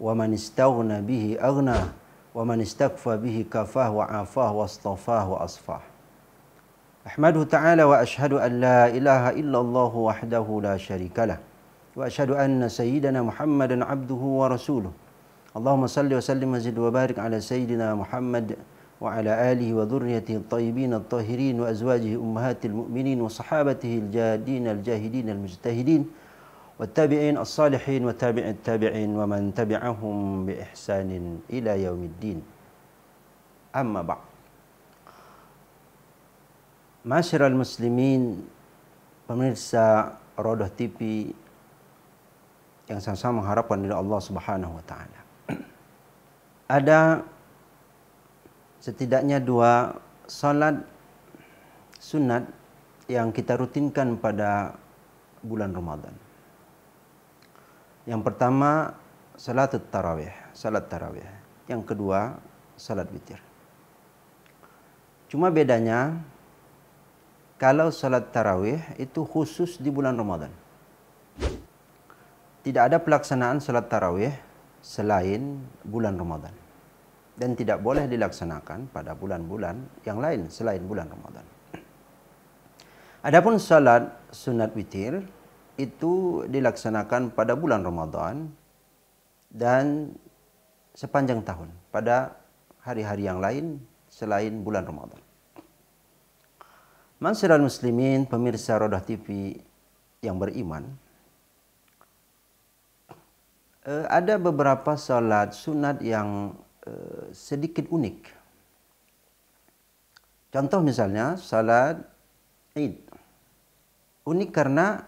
ومن استغنى به أغنى ومن استكفى به كفاه bihi kafah wa أحمده تعالى وأشهد أن لا إله إلا الله وحده لا شريك له وأشهد أن سيدنا محمدا عبده ورسوله اللهم صل وسلم وزد وبارك على سيدنا محمد وعلى آله وذريته الطيبين الطاهرين وأزواجه أمهات المؤمنين وصحابته الجادين الجاهدين المجتهدين والتابعين الصالحين والتابع التابعين ومن تبعهم بإحسان إلى يوم الدين أما بعد Masyarakat muslimin pemirsa Rodoh TV yang sama-sama mengharapkan dari Allah Subhanahu wa taala. Ada setidaknya dua salat sunat yang kita rutinkan pada bulan Ramadan. Yang pertama salat tarawih, salat tarawih. Yang kedua salat witir. Cuma bedanya kalau salat tarawih itu khusus di bulan Ramadan. Tidak ada pelaksanaan salat tarawih selain bulan Ramadan. Dan tidak boleh dilaksanakan pada bulan-bulan yang lain selain bulan Ramadan. Adapun salat sunat witir itu dilaksanakan pada bulan Ramadan dan sepanjang tahun pada hari-hari yang lain selain bulan Ramadan. Mansiral muslimin, pemirsa Rodah TV yang beriman, eh, ada beberapa salat sunat yang eh, sedikit unik. Contoh misalnya salat Id. Unik karena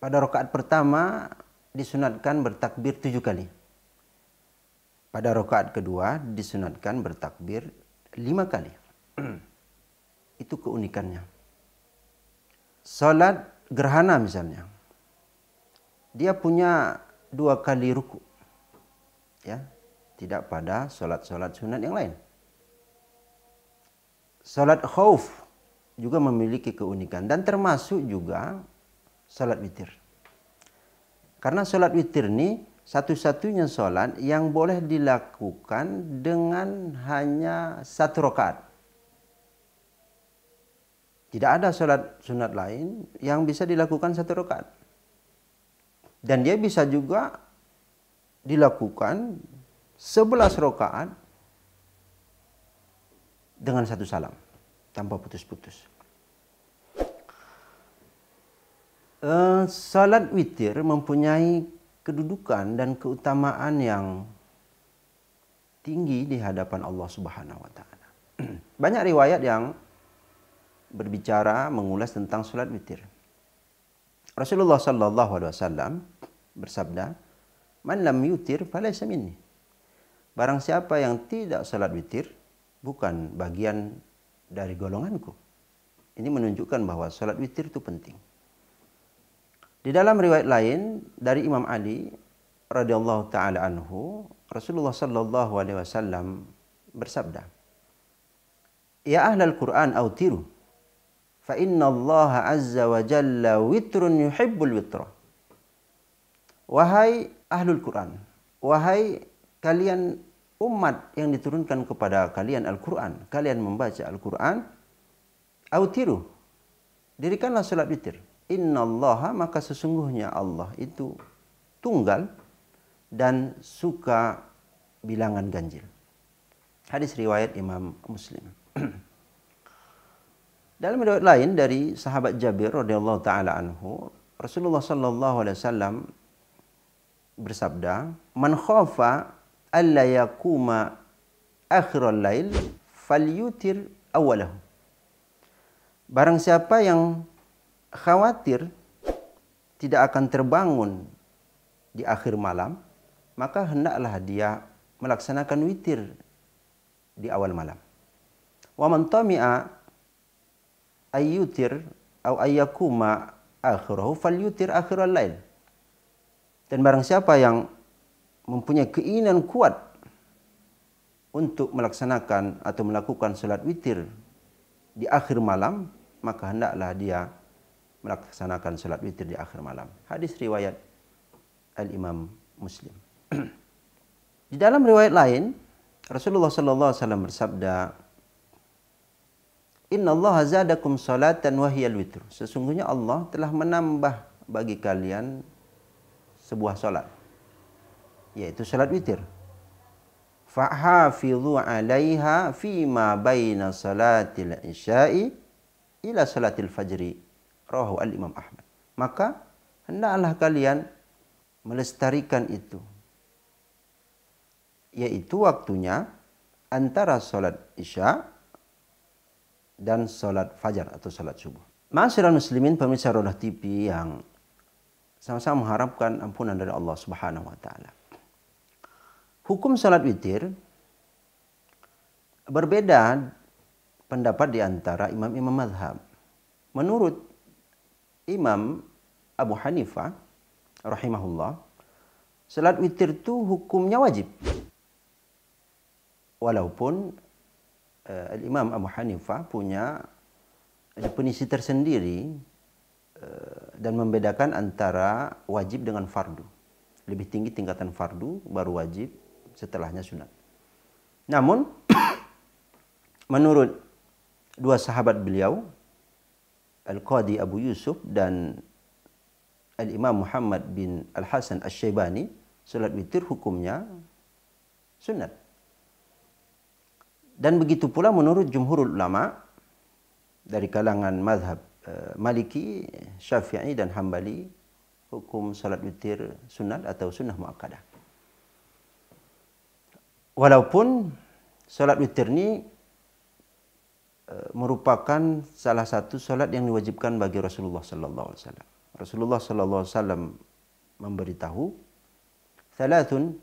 pada rokaat pertama disunatkan bertakbir tujuh kali. Pada rokaat kedua disunatkan bertakbir lima kali. Itu keunikannya. Salat gerhana misalnya. Dia punya dua kali ruku. Ya, tidak pada salat-salat sunat yang lain. Salat khauf juga memiliki keunikan dan termasuk juga Salat witir. Karena Salat witir ini satu-satunya sholat yang boleh dilakukan dengan hanya satu rakaat. Tidak ada sholat sunat lain yang bisa dilakukan satu rakaat. Dan dia bisa juga dilakukan 11 rakaat dengan satu salam tanpa putus-putus. Eh, salat witir mempunyai kedudukan dan keutamaan yang tinggi di hadapan Allah Subhanahu wa taala. Banyak riwayat yang berbicara mengulas tentang salat witir. Rasulullah sallallahu alaihi wasallam bersabda, "Man lam yutir falaysa minni." Barang siapa yang tidak salat witir bukan bagian dari golonganku. Ini menunjukkan bahwa salat witir itu penting. Di dalam riwayat lain dari Imam Ali radhiyallahu taala anhu, Rasulullah sallallahu alaihi wasallam bersabda, "Ya ahlal Qur'an autiru fa inna Allah azza wa jalla witrun yuhibbul witra." Wahai ahlul Quran, wahai kalian umat yang diturunkan kepada kalian Al-Quran, kalian membaca Al-Quran, autiru, dirikanlah sholat witir innallaha maka sesungguhnya Allah itu tunggal dan suka bilangan ganjil. Hadis riwayat Imam Muslim. Dalam riwayat lain dari sahabat Jabir radhiyallahu taala anhu, Rasulullah sallallahu alaihi wasallam bersabda, "Man khafa alla yakuma akhiral lail falyutir awalahu." Barang siapa yang khawatir tidak akan terbangun di akhir malam, maka hendaklah dia melaksanakan witir di awal malam. Wa man tami'a ayyutir au ayyakuma akhirahu falyutir akhiral lain. Dan barang siapa yang mempunyai keinginan kuat untuk melaksanakan atau melakukan salat witir di akhir malam, maka hendaklah dia melaksanakan salat witir di akhir malam. Hadis riwayat Al-Imam Muslim. di dalam riwayat lain, Rasulullah sallallahu alaihi wasallam bersabda, "Inna Allah zadakum salatan wa hiyal witr." Sesungguhnya Allah telah menambah bagi kalian sebuah salat, yaitu salat witir. Fahafidhu 'alaiha fi ma baina salatil isya'i ila salatil fajri Rawahu al-Imam Ahmad. Maka hendaklah kalian melestarikan itu. Yaitu waktunya antara sholat isya dan sholat fajar atau sholat subuh. Masyarakat muslimin pemirsa Rodah TV yang sama-sama mengharapkan ampunan dari Allah Subhanahu wa taala. Hukum salat witir berbeda pendapat di antara imam-imam mazhab. Menurut Imam Abu Hanifah rahimahullah salat witir itu hukumnya wajib walaupun uh, eh, Imam Abu Hanifah punya definisi tersendiri uh, dan membedakan antara wajib dengan fardu lebih tinggi tingkatan fardu baru wajib setelahnya sunat namun menurut dua sahabat beliau Al-Qadi Abu Yusuf dan Al-Imam Muhammad bin Al-Hasan Al-Shaybani salat witir hukumnya sunat. Dan begitu pula menurut jumhurul ulama dari kalangan mazhab eh, Maliki, Syafi'i dan Hambali hukum salat witir sunat atau sunnah muakkadah. Walaupun salat witir ni E, merupakan salah satu salat yang diwajibkan bagi Rasulullah sallallahu alaihi wasallam. Rasulullah sallallahu alaihi wasallam memberitahu, salatun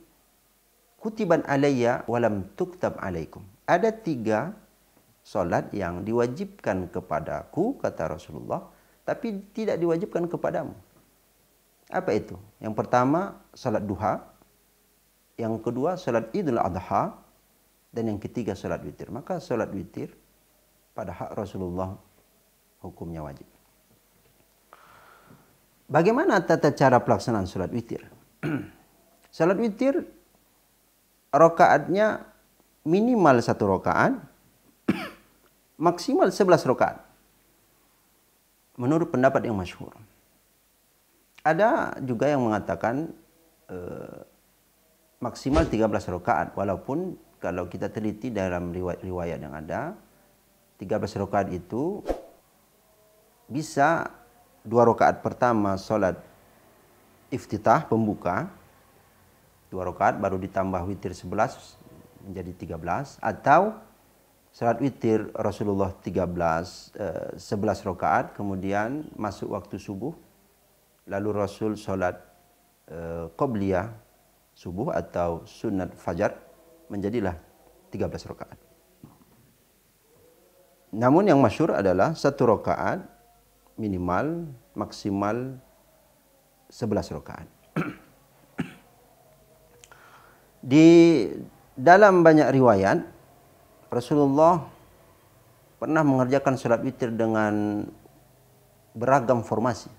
kutiban alayya walam tuktab alaikum." Ada tiga salat yang diwajibkan kepadaku kata Rasulullah tapi tidak diwajibkan kepadamu. Apa itu? Yang pertama salat duha, yang kedua salat Idul Adha dan yang ketiga salat witir. Maka salat witir pada hak Rasulullah hukumnya wajib. Bagaimana tata cara pelaksanaan salat witir? Salat witir rokaatnya minimal satu rokaat, maksimal sebelas rokaat. Menurut pendapat yang masyhur. Ada juga yang mengatakan eh, maksimal maksimal 13 rokaat walaupun kalau kita teliti dalam riwayat-riwayat yang ada 13 rakaat itu bisa dua rakaat pertama salat iftitah pembuka dua rakaat baru ditambah witir 11 menjadi 13 atau salat witir Rasulullah 13 belas 11 eh, rakaat kemudian masuk waktu subuh lalu Rasul salat eh, qabliyah subuh atau sunat fajar menjadilah 13 rakaat namun yang masyur adalah satu rokaat minimal maksimal 11 rokaat. Di dalam banyak riwayat Rasulullah pernah mengerjakan sholat witir dengan beragam formasi.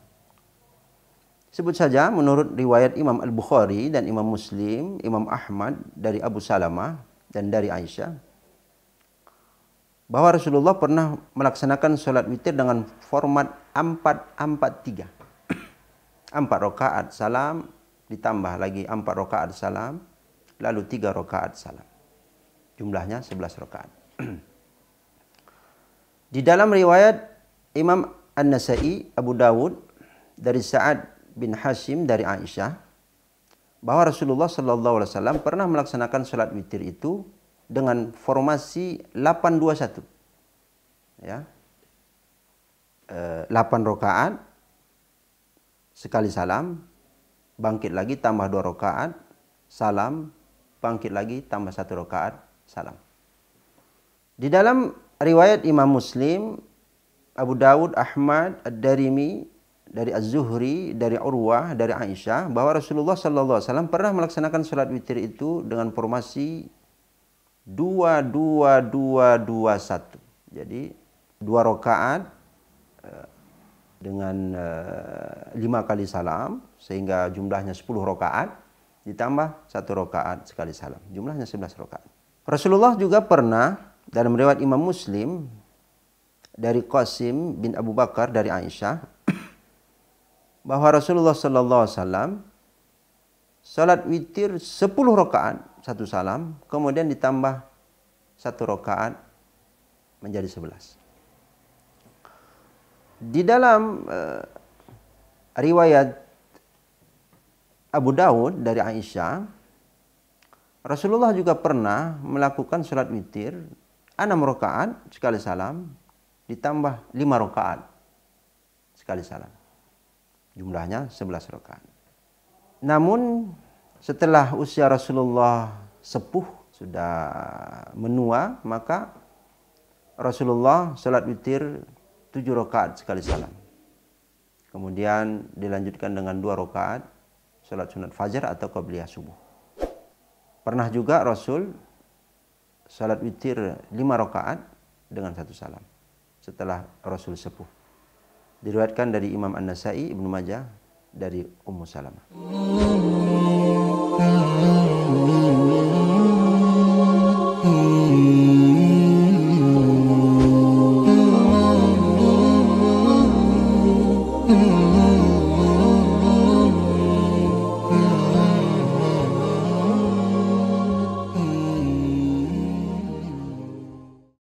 Sebut saja menurut riwayat Imam Al-Bukhari dan Imam Muslim, Imam Ahmad dari Abu Salamah dan dari Aisyah bahwa Rasulullah pernah melaksanakan sholat witir dengan format 443. 4 3 rakaat salam, ditambah lagi 4 rakaat salam, lalu 3 rakaat salam. Jumlahnya 11 rakaat. Di dalam riwayat Imam An-Nasai, Abu Dawud, dari Sa'ad bin Hashim dari Aisyah, bahwa Rasulullah Shallallahu Alaihi Wasallam pernah melaksanakan sholat witir itu dengan formasi 821. Ya. E, eh, 8 rakaat sekali salam, bangkit lagi tambah 2 rakaat, salam, bangkit lagi tambah 1 rakaat, salam. Di dalam riwayat Imam Muslim, Abu Dawud, Ahmad, Ad-Darimi, dari Az-Zuhri, dari Urwah, dari Aisyah bahwa Rasulullah saw alaihi wasallam pernah melaksanakan sholat witir itu dengan formasi dua dua dua dua satu jadi dua rakaat eh, dengan eh, lima kali salam sehingga jumlahnya sepuluh rakaat ditambah satu rakaat sekali salam jumlahnya sebelas rakaat Rasulullah juga pernah dalam riwayat Imam Muslim dari Qasim bin Abu Bakar dari Aisyah bahwa Rasulullah sallallahu alaihi wasallam salat witir sepuluh rakaat satu salam, kemudian ditambah satu rokaat menjadi sebelas. Di dalam uh, riwayat Abu Daud dari Aisyah, Rasulullah juga pernah melakukan sholat witir enam rokaat sekali salam ditambah lima rokaat sekali salam. Jumlahnya sebelas rokaat. Namun setelah usia Rasulullah sepuh sudah menua maka Rasulullah salat witir tujuh rakaat sekali salam. Kemudian dilanjutkan dengan dua rakaat salat sunat fajar atau qabliyah subuh. Pernah juga Rasul salat witir lima rakaat dengan satu salam setelah Rasul sepuh. Diriwayatkan dari Imam An-Nasai, Ibnu Majah dari Ummu Salamah.